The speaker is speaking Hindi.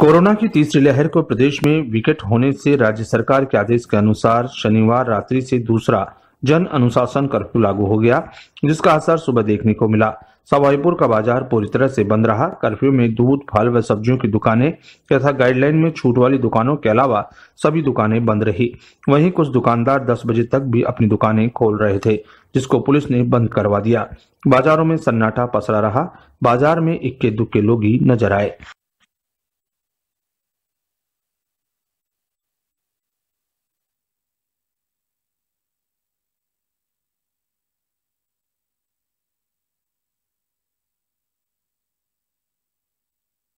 कोरोना की तीसरी लहर को प्रदेश में विकट होने से राज्य सरकार के आदेश के अनुसार शनिवार रात्रि से दूसरा जन अनुशासन कर्फ्यू लागू हो गया जिसका असर सुबह देखने को मिला सवाईपुर का बाजार पूरी तरह से बंद रहा कर्फ्यू में दूध फल व सब्जियों की दुकानें तथा गाइडलाइन में छूट वाली दुकानों के अलावा सभी दुकानें बंद रही वहीं कुछ दुकानदार 10 बजे तक भी अपनी दुकानें खोल रहे थे जिसको पुलिस ने बंद करवा दिया बाजारों में सन्नाटा पसरा रहा बाजार में इक्के दुक्के लोग ही नजर आए